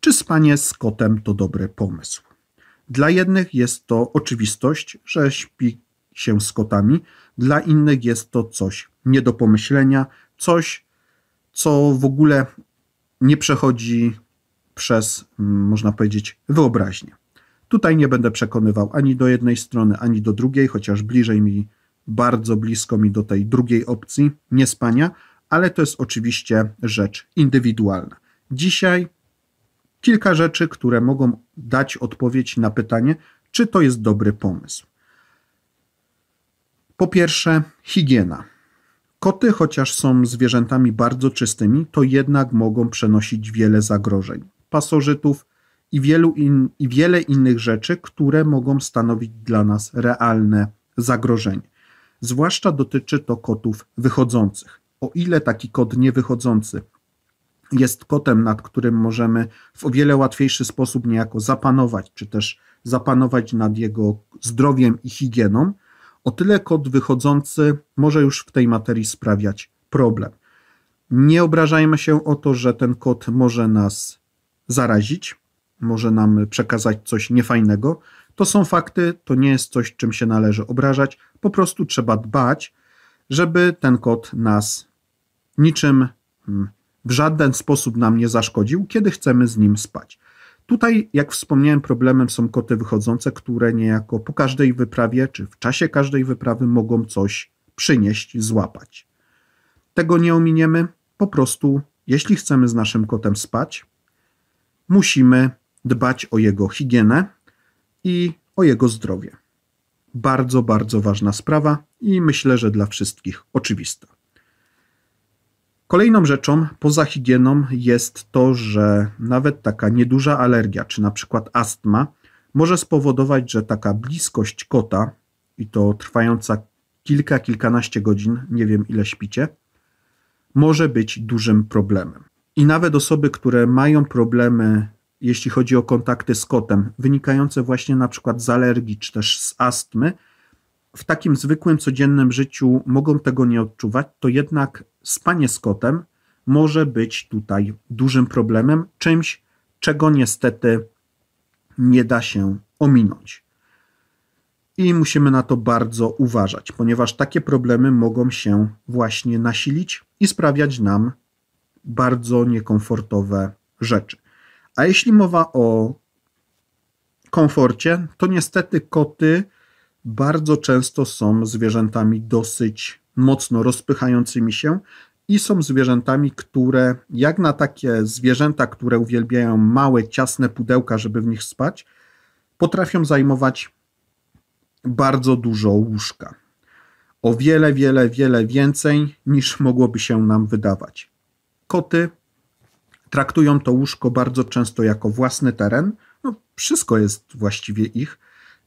Czy spanie z kotem to dobry pomysł? Dla jednych jest to oczywistość, że śpi się z kotami, dla innych jest to coś nie do pomyślenia, coś, co w ogóle nie przechodzi przez, mm, można powiedzieć, wyobraźnię. Tutaj nie będę przekonywał ani do jednej strony, ani do drugiej, chociaż bliżej mi, bardzo blisko mi do tej drugiej opcji, nie spania, ale to jest oczywiście rzecz indywidualna. Dzisiaj kilka rzeczy, które mogą dać odpowiedź na pytanie, czy to jest dobry pomysł. Po pierwsze, higiena. Koty, chociaż są zwierzętami bardzo czystymi, to jednak mogą przenosić wiele zagrożeń, pasożytów i, wielu in, i wiele innych rzeczy, które mogą stanowić dla nas realne zagrożenie. Zwłaszcza dotyczy to kotów wychodzących. O ile taki kot niewychodzący jest kotem, nad którym możemy w o wiele łatwiejszy sposób niejako zapanować, czy też zapanować nad jego zdrowiem i higieną, o tyle kot wychodzący może już w tej materii sprawiać problem. Nie obrażajmy się o to, że ten kot może nas zarazić, może nam przekazać coś niefajnego. To są fakty, to nie jest coś, czym się należy obrażać. Po prostu trzeba dbać, żeby ten kot nas niczym hmm, w żaden sposób nam nie zaszkodził, kiedy chcemy z nim spać. Tutaj, jak wspomniałem, problemem są koty wychodzące, które niejako po każdej wyprawie czy w czasie każdej wyprawy mogą coś przynieść, złapać. Tego nie ominiemy, po prostu, jeśli chcemy z naszym kotem spać, musimy dbać o jego higienę i o jego zdrowie. Bardzo, bardzo ważna sprawa i myślę, że dla wszystkich oczywista. Kolejną rzeczą poza higieną jest to, że nawet taka nieduża alergia, czy na przykład astma, może spowodować, że taka bliskość kota, i to trwająca kilka, kilkanaście godzin, nie wiem ile śpicie, może być dużym problemem. I nawet osoby, które mają problemy, jeśli chodzi o kontakty z kotem, wynikające właśnie na przykład z alergii czy też z astmy, w takim zwykłym, codziennym życiu mogą tego nie odczuwać, to jednak spanie z kotem może być tutaj dużym problemem, czymś, czego niestety nie da się ominąć. I musimy na to bardzo uważać, ponieważ takie problemy mogą się właśnie nasilić i sprawiać nam bardzo niekomfortowe rzeczy. A jeśli mowa o komforcie, to niestety koty bardzo często są zwierzętami dosyć mocno rozpychającymi się i są zwierzętami, które jak na takie zwierzęta, które uwielbiają małe, ciasne pudełka, żeby w nich spać, potrafią zajmować bardzo dużo łóżka. O wiele, wiele, wiele więcej niż mogłoby się nam wydawać. Koty traktują to łóżko bardzo często jako własny teren. No, wszystko jest właściwie ich,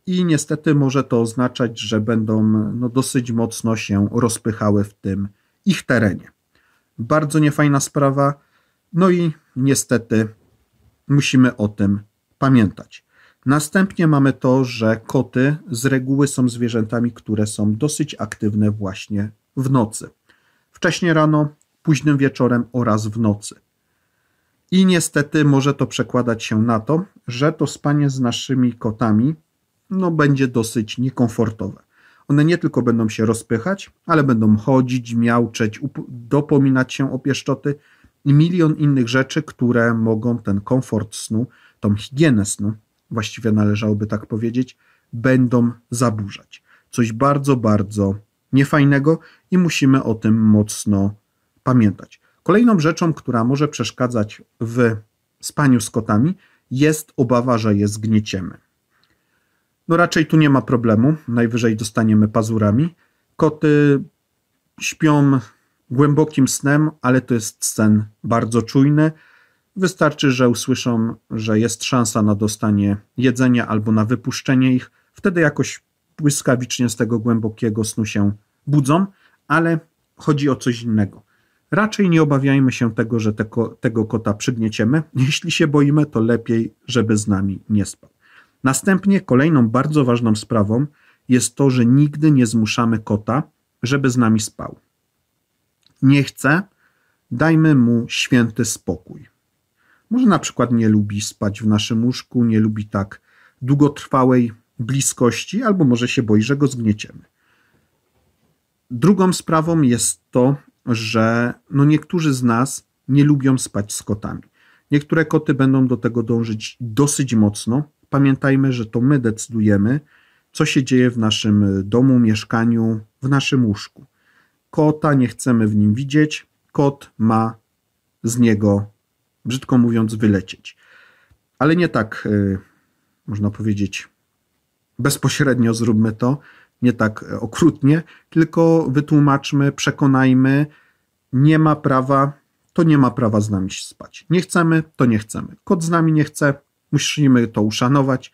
i niestety może to oznaczać, że będą no, dosyć mocno się rozpychały w tym ich terenie. Bardzo niefajna sprawa, no i niestety musimy o tym pamiętać. Następnie mamy to, że koty z reguły są zwierzętami, które są dosyć aktywne właśnie w nocy. Wcześnie rano, późnym wieczorem oraz w nocy. I niestety może to przekładać się na to, że to spanie z naszymi kotami no, będzie dosyć niekomfortowe. One nie tylko będą się rozpychać, ale będą chodzić, miałczeć, dopominać się o pieszczoty i milion innych rzeczy, które mogą ten komfort snu, tą higienę snu, właściwie należałoby tak powiedzieć, będą zaburzać. Coś bardzo, bardzo niefajnego i musimy o tym mocno pamiętać. Kolejną rzeczą, która może przeszkadzać w spaniu z kotami, jest obawa, że je zgnieciemy. No raczej tu nie ma problemu, najwyżej dostaniemy pazurami. Koty śpią głębokim snem, ale to jest sen bardzo czujny. Wystarczy, że usłyszą, że jest szansa na dostanie jedzenia albo na wypuszczenie ich. Wtedy jakoś błyskawicznie z tego głębokiego snu się budzą, ale chodzi o coś innego. Raczej nie obawiajmy się tego, że tego, tego kota przygnieciemy. Jeśli się boimy, to lepiej, żeby z nami nie spał. Następnie kolejną bardzo ważną sprawą jest to, że nigdy nie zmuszamy kota, żeby z nami spał. Nie chce, dajmy mu święty spokój. Może na przykład nie lubi spać w naszym łóżku, nie lubi tak długotrwałej bliskości, albo może się boi, że go zgnieciemy. Drugą sprawą jest to, że no niektórzy z nas nie lubią spać z kotami. Niektóre koty będą do tego dążyć dosyć mocno, pamiętajmy, że to my decydujemy, co się dzieje w naszym e, domu, mieszkaniu, w naszym łóżku. Kota nie chcemy w nim widzieć, kot ma z niego, brzydko mówiąc, wylecieć. Ale nie tak, e, można powiedzieć, bezpośrednio zróbmy to, nie tak e, okrutnie, tylko wytłumaczmy, przekonajmy, nie ma prawa, to nie ma prawa z nami spać. Nie chcemy, to nie chcemy. Kot z nami nie chce, Musimy to uszanować.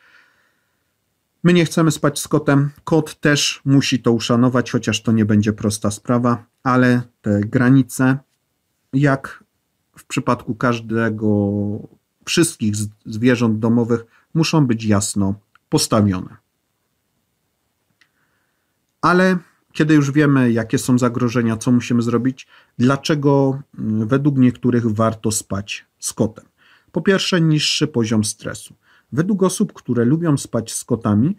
My nie chcemy spać z kotem, kot też musi to uszanować, chociaż to nie będzie prosta sprawa, ale te granice, jak w przypadku każdego, wszystkich zwierząt domowych, muszą być jasno postawione. Ale kiedy już wiemy, jakie są zagrożenia, co musimy zrobić, dlaczego mm, według niektórych warto spać z kotem? Po pierwsze, niższy poziom stresu. Według osób, które lubią spać z kotami,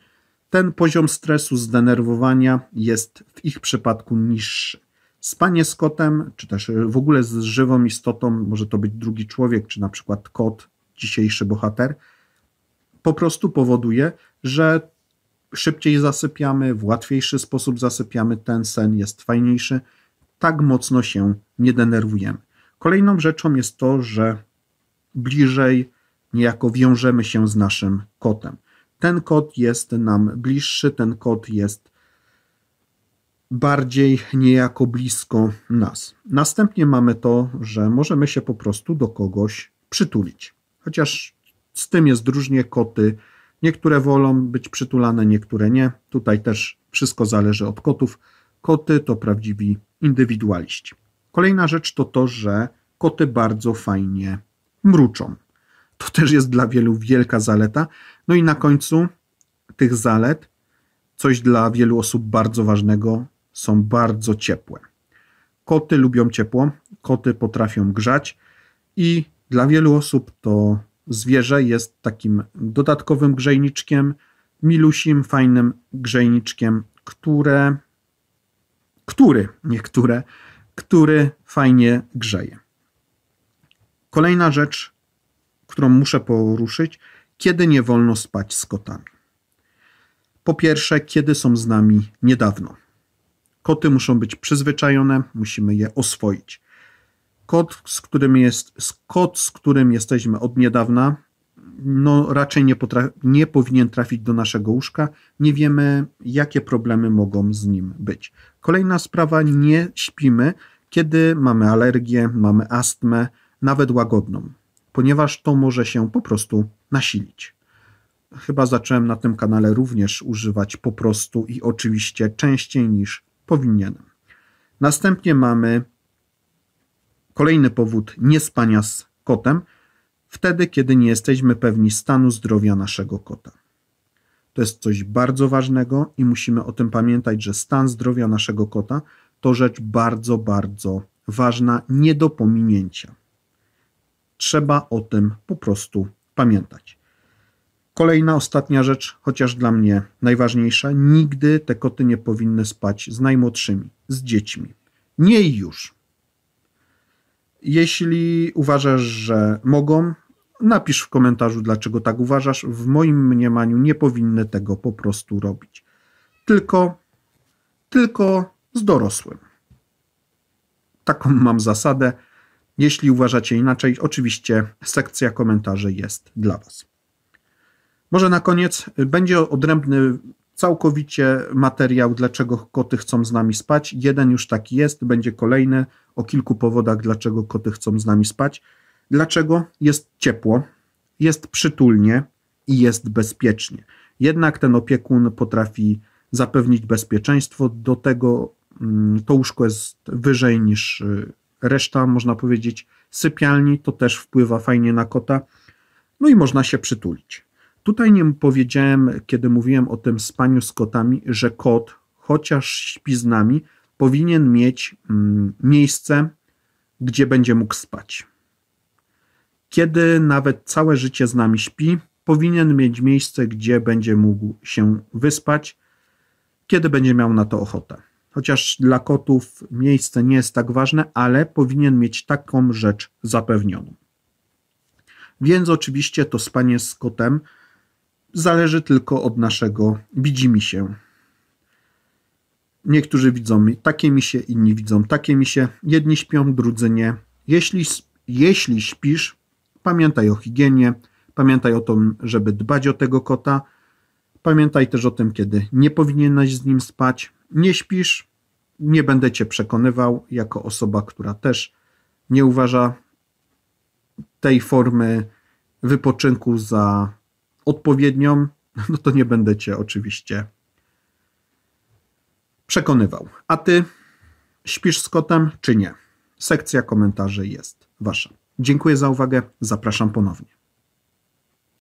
ten poziom stresu, zdenerwowania jest w ich przypadku niższy. Spanie z kotem, czy też w ogóle z żywą istotą, może to być drugi człowiek, czy na przykład kot, dzisiejszy bohater, po prostu powoduje, że szybciej zasypiamy, w łatwiejszy sposób zasypiamy, ten sen jest fajniejszy, tak mocno się nie denerwujemy. Kolejną rzeczą jest to, że bliżej niejako wiążemy się z naszym kotem. Ten kot jest nam bliższy, ten kot jest bardziej niejako blisko nas. Następnie mamy to, że możemy się po prostu do kogoś przytulić. Chociaż z tym jest różnie, koty niektóre wolą być przytulane, niektóre nie. Tutaj też wszystko zależy od kotów. Koty to prawdziwi indywidualiści. Kolejna rzecz to to, że koty bardzo fajnie mruczą. To też jest dla wielu wielka zaleta. No i na końcu tych zalet, coś dla wielu osób bardzo ważnego, są bardzo ciepłe. Koty lubią ciepło, koty potrafią grzać i dla wielu osób to zwierzę jest takim dodatkowym grzejniczkiem, milusim, fajnym grzejniczkiem, które, który, niektóre, który fajnie grzeje. Kolejna rzecz, którą muszę poruszyć, kiedy nie wolno spać z kotami. Po pierwsze, kiedy są z nami niedawno. Koty muszą być przyzwyczajone, musimy je oswoić. Kot, z którym, jest, kot, z którym jesteśmy od niedawna, no raczej nie, nie powinien trafić do naszego łóżka. Nie wiemy, jakie problemy mogą z nim być. Kolejna sprawa, nie śpimy, kiedy mamy alergię, mamy astmę, nawet łagodną, ponieważ to może się po prostu nasilić. Chyba zacząłem na tym kanale również używać po prostu i oczywiście częściej niż powinienem. Następnie mamy kolejny powód niespania z kotem, wtedy kiedy nie jesteśmy pewni stanu zdrowia naszego kota. To jest coś bardzo ważnego i musimy o tym pamiętać, że stan zdrowia naszego kota to rzecz bardzo, bardzo ważna, nie do pominięcia. Trzeba o tym po prostu pamiętać. Kolejna, ostatnia rzecz, chociaż dla mnie najważniejsza: nigdy te koty nie powinny spać z najmłodszymi, z dziećmi. Nie już. Jeśli uważasz, że mogą, napisz w komentarzu, dlaczego tak uważasz. W moim mniemaniu nie powinny tego po prostu robić. Tylko, tylko z dorosłym. Taką mam zasadę. Jeśli uważacie inaczej, oczywiście sekcja komentarzy jest dla Was. Może na koniec y, będzie odrębny całkowicie materiał, dlaczego koty chcą z nami spać. Jeden już taki jest, będzie kolejny o kilku powodach, dlaczego koty chcą z nami spać. Dlaczego jest ciepło, jest przytulnie i jest bezpiecznie. Jednak ten opiekun potrafi zapewnić bezpieczeństwo, do tego mm, to łóżko jest wyżej niż y, reszta, można powiedzieć, sypialni, to też wpływa fajnie na kota. No i można się przytulić. Tutaj nie powiedziałem, kiedy mówiłem o tym spaniu z kotami, że kot, chociaż śpi z nami, powinien mieć mm, miejsce, gdzie będzie mógł spać. Kiedy nawet całe życie z nami śpi, powinien mieć miejsce, gdzie będzie mógł się wyspać, kiedy będzie miał na to ochotę chociaż dla kotów miejsce nie jest tak ważne, ale powinien mieć taką rzecz zapewnioną. Więc oczywiście to spanie z kotem zależy tylko od naszego widzimy się. Niektórzy widzą takie mi się, inni widzą takie mi się, jedni śpią, drudzy nie. Jeśli, jeśli śpisz, pamiętaj o higienie, pamiętaj o tym, żeby dbać o tego kota, pamiętaj też o tym, kiedy nie powinieneś z nim spać. Nie śpisz, nie będę cię przekonywał jako osoba, która też nie uważa tej formy wypoczynku za odpowiednią, no to nie będę cię oczywiście przekonywał. A ty śpisz z kotem czy nie? Sekcja komentarzy jest wasza. Dziękuję za uwagę, zapraszam ponownie.